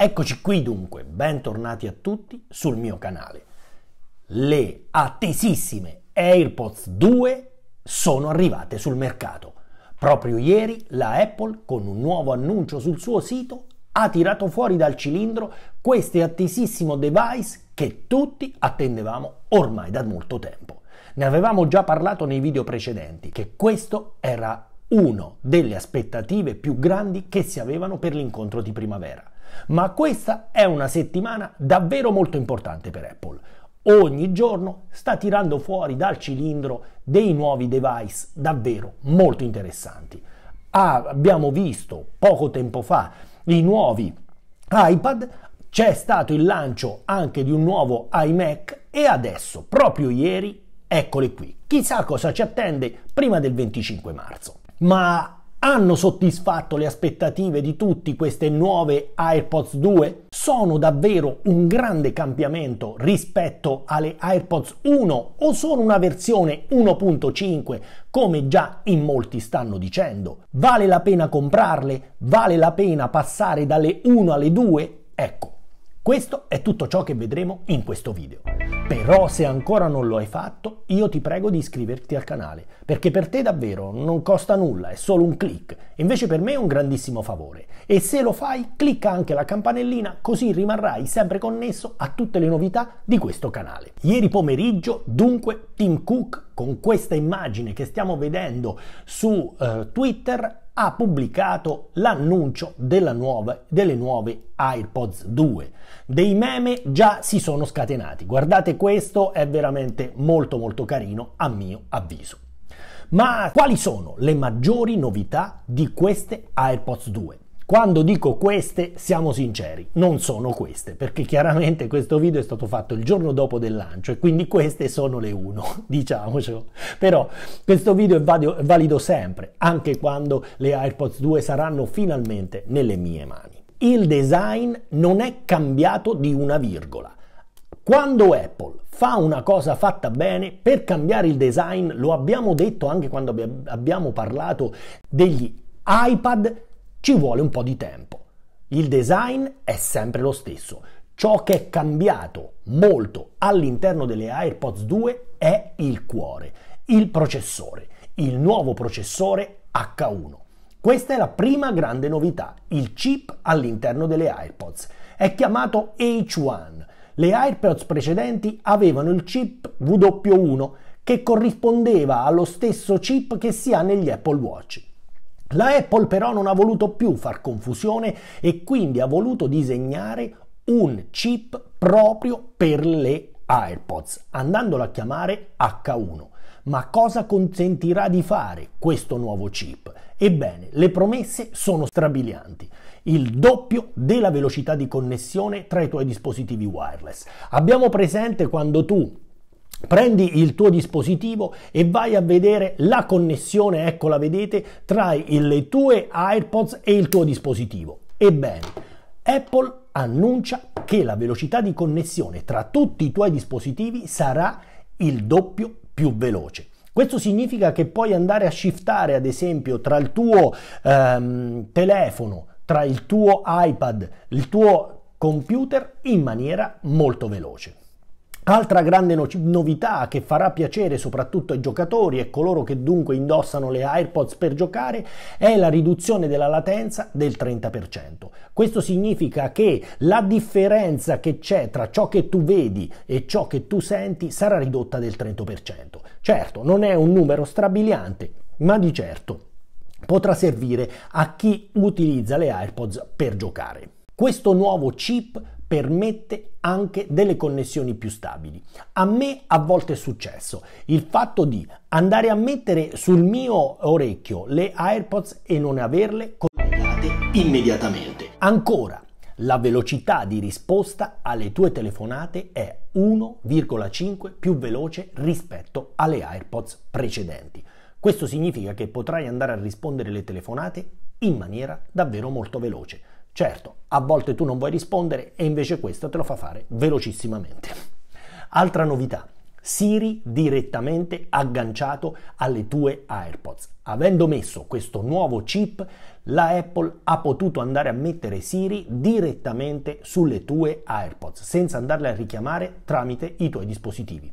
Eccoci qui dunque, bentornati a tutti sul mio canale. Le attesissime AirPods 2 sono arrivate sul mercato. Proprio ieri la Apple, con un nuovo annuncio sul suo sito, ha tirato fuori dal cilindro questo attesissimo device che tutti attendevamo ormai da molto tempo. Ne avevamo già parlato nei video precedenti, che questo era uno delle aspettative più grandi che si avevano per l'incontro di primavera ma questa è una settimana davvero molto importante per Apple. Ogni giorno sta tirando fuori dal cilindro dei nuovi device davvero molto interessanti. Ah, abbiamo visto poco tempo fa i nuovi iPad, c'è stato il lancio anche di un nuovo iMac e adesso, proprio ieri, eccole qui. Chissà cosa ci attende prima del 25 marzo. Ma hanno soddisfatto le aspettative di tutti queste nuove AirPods 2? Sono davvero un grande cambiamento rispetto alle AirPods 1 o sono una versione 1.5 come già in molti stanno dicendo? Vale la pena comprarle? Vale la pena passare dalle 1 alle 2? Ecco, questo è tutto ciò che vedremo in questo video. Però se ancora non lo hai fatto, io ti prego di iscriverti al canale, perché per te davvero non costa nulla, è solo un clic. Invece per me è un grandissimo favore. E se lo fai, clicca anche la campanellina, così rimarrai sempre connesso a tutte le novità di questo canale. Ieri pomeriggio, dunque, Tim Cook, con questa immagine che stiamo vedendo su uh, Twitter, ha pubblicato l'annuncio nuova, delle nuove AirPods 2. Dei meme già si sono scatenati. Guardate questo, è veramente molto molto carino a mio avviso. Ma quali sono le maggiori novità di queste AirPods 2? Quando dico queste, siamo sinceri, non sono queste, perché chiaramente questo video è stato fatto il giorno dopo del lancio e quindi queste sono le 1, diciamocelo. Però questo video è valido, sempre, anche quando le AirPods 2 saranno finalmente nelle mie mani. Il design non è cambiato di una virgola. Quando Apple fa una cosa fatta bene, per cambiare il design, lo abbiamo detto anche quando abbiamo parlato degli iPad ci vuole un po' di tempo. Il design è sempre lo stesso. Ciò che è cambiato molto all'interno delle AirPods 2 è il cuore, il processore, il nuovo processore H1. Questa è la prima grande novità, il chip all'interno delle AirPods. È chiamato H1. Le AirPods precedenti avevano il chip W1 che corrispondeva allo stesso chip che si ha negli Apple Watch. La Apple però non ha voluto più far confusione e quindi ha voluto disegnare un chip proprio per le AirPods, andandolo a chiamare H1. Ma cosa consentirà di fare questo nuovo chip? Ebbene, le promesse sono strabilianti. Il doppio della velocità di connessione tra i tuoi dispositivi wireless. Abbiamo presente quando tu Prendi il tuo dispositivo e vai a vedere la connessione, ecco vedete, tra le tue AirPods e il tuo dispositivo. Ebbene, Apple annuncia che la velocità di connessione tra tutti i tuoi dispositivi sarà il doppio più veloce. Questo significa che puoi andare a shiftare, ad esempio, tra il tuo ehm, telefono, tra il tuo iPad, il tuo computer in maniera molto veloce. Altra grande no- novità che farà piacere soprattutto ai giocatori e coloro che dunque indossano le AirPods per giocare è la riduzione della latenza del 30%. Questo significa che la differenza che c'è tra ciò che tu vedi e ciò che tu senti sarà ridotta del 30%. Certo, non è un numero strabiliante, ma di certo potrà servire a chi utilizza le AirPods per giocare. Questo nuovo chip permette anche delle connessioni più stabili. A me a volte è successo il fatto di andare a mettere sul mio orecchio le AirPods e non averle collegate immediatamente. Ancora, la velocità di risposta alle tue telefonate è 1,5 più veloce rispetto alle AirPods precedenti. Questo significa che potrai andare a rispondere alle telefonate in maniera davvero molto veloce. Certo, a volte tu non vuoi rispondere e invece questo te lo fa fare velocissimamente. Altra novità, Siri direttamente agganciato alle tue AirPods. Avendo messo questo nuovo chip, la Apple ha potuto andare a mettere Siri direttamente sulle tue AirPods, senza andarle a richiamare tramite i tuoi dispositivi.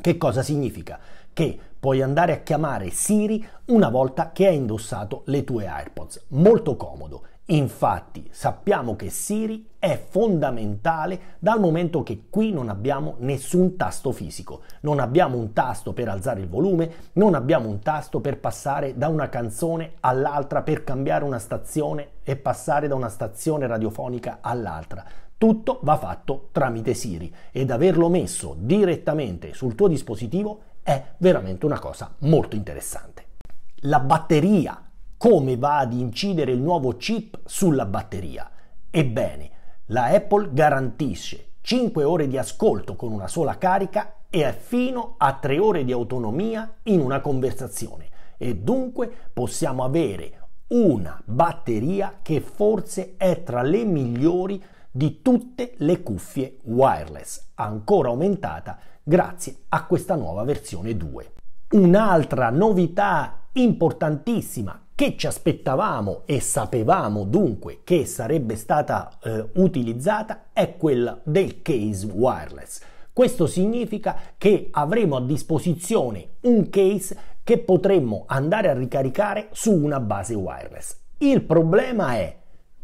Che cosa significa? Che puoi andare a chiamare Siri una volta che hai indossato le tue AirPods. Molto comodo Infatti sappiamo che Siri è fondamentale dal momento che qui non abbiamo nessun tasto fisico, non abbiamo un tasto per alzare il volume, non abbiamo un tasto per passare da una canzone all'altra, per cambiare una stazione e passare da una stazione radiofonica all'altra. Tutto va fatto tramite Siri ed averlo messo direttamente sul tuo dispositivo è veramente una cosa molto interessante. La batteria come va ad incidere il nuovo chip sulla batteria. Ebbene, la Apple garantisce 5 ore di ascolto con una sola carica e fino a 3 ore di autonomia in una conversazione e dunque possiamo avere una batteria che forse è tra le migliori di tutte le cuffie wireless, ancora aumentata grazie a questa nuova versione 2. Un'altra novità importantissima che ci aspettavamo e sapevamo dunque che sarebbe stata eh, utilizzata è quella del case wireless. Questo significa che avremo a disposizione un case che potremmo andare a ricaricare su una base wireless. Il problema è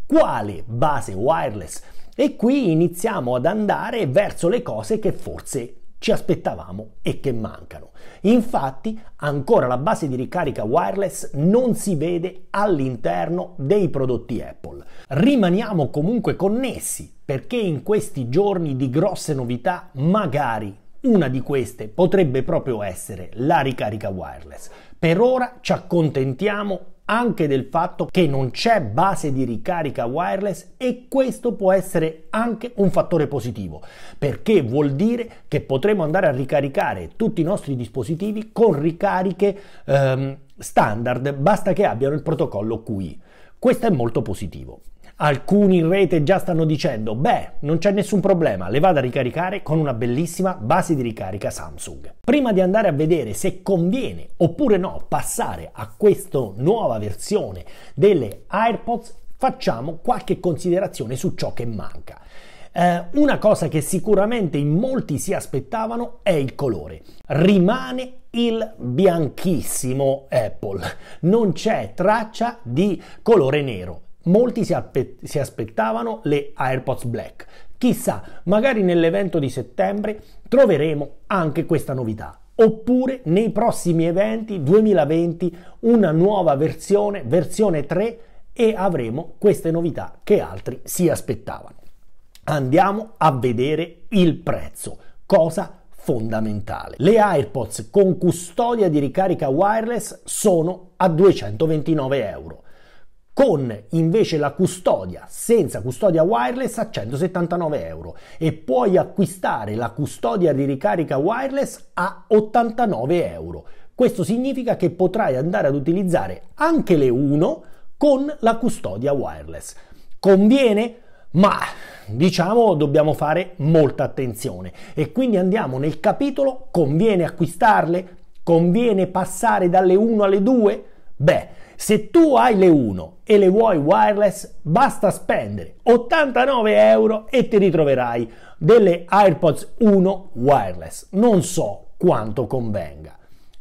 quale base wireless? E qui iniziamo ad andare verso le cose che forse ci aspettavamo e che mancano. Infatti ancora la base di ricarica wireless non si vede all'interno dei prodotti Apple. Rimaniamo comunque connessi perché in questi giorni di grosse novità magari una di queste potrebbe proprio essere la ricarica wireless. Per ora ci accontentiamo anche del fatto che non c'è base di ricarica wireless e questo può essere anche un fattore positivo perché vuol dire che potremo andare a ricaricare tutti i nostri dispositivi con ricariche ehm, standard basta che abbiano il protocollo QI. Questo è molto positivo. Alcuni in rete già stanno dicendo, beh, non c'è nessun problema, le vado a ricaricare con una bellissima base di ricarica Samsung. Prima di andare a vedere se conviene oppure no passare a questa nuova versione delle AirPods, facciamo qualche considerazione su ciò che manca. Eh, una cosa che sicuramente in molti si aspettavano è il colore. Rimane il bianchissimo Apple, non c'è traccia di colore nero. Molti si, si aspettavano le AirPods Black. Chissà, magari nell'evento di settembre troveremo anche questa novità oppure nei prossimi eventi 2020 una nuova versione, versione 3 e avremo queste novità che altri si aspettavano. Andiamo a vedere il prezzo, cosa fondamentale. Le AirPods con custodia di ricarica wireless sono a 229 euro con invece la custodia senza custodia wireless a 179 euro e puoi acquistare la custodia di ricarica wireless a 89 euro. Questo significa che potrai andare ad utilizzare anche le 1 con la custodia wireless. Conviene? Ma diciamo dobbiamo fare molta attenzione e quindi andiamo nel capitolo conviene acquistarle? Conviene passare dalle 1 alle 2? Beh, se tu hai le 1 e le vuoi wireless, basta spendere 89 euro e ti ritroverai delle AirPods 1 wireless. Non so quanto convenga.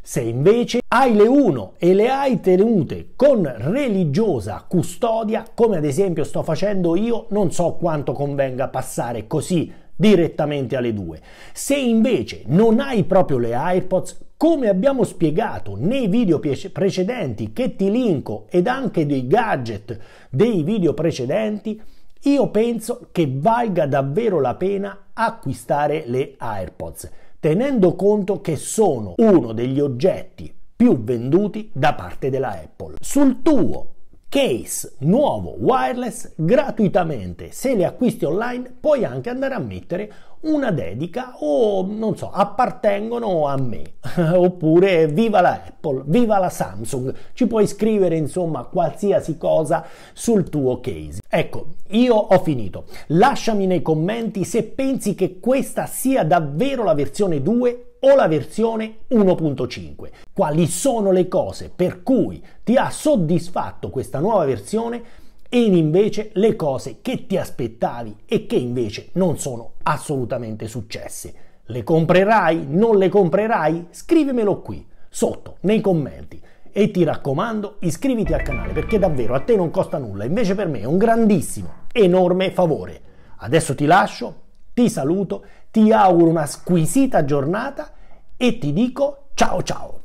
Se invece hai le 1 e le hai tenute con religiosa custodia, come ad esempio sto facendo io, non so quanto convenga passare così direttamente alle 2. Se invece non hai proprio le AirPods, come abbiamo spiegato nei video precedenti che ti linko ed anche dei gadget dei video precedenti, io penso che valga davvero la pena acquistare le AirPods, tenendo conto che sono uno degli oggetti più venduti da parte della Apple. Sul tuo case nuovo wireless gratuitamente. Se li acquisti online puoi anche andare a mettere una dedica o non so, appartengono a me, oppure viva la Apple, viva la Samsung, ci puoi scrivere insomma qualsiasi cosa sul tuo case. Ecco, io ho finito. Lasciami nei commenti se pensi che questa sia davvero la versione 2 o la versione 1.5. Quali sono le cose per cui ti ha soddisfatto questa nuova versione e invece le cose che ti aspettavi e che invece non sono assolutamente successe. Le comprerai? Non le comprerai? Scrivimelo qui, sotto, nei commenti. E ti raccomando, iscriviti al canale perché davvero a te non costa nulla, invece per me è un grandissimo, enorme favore. Adesso ti lascio, ti saluto, ti auguro una squisita giornata e ti dico ciao ciao!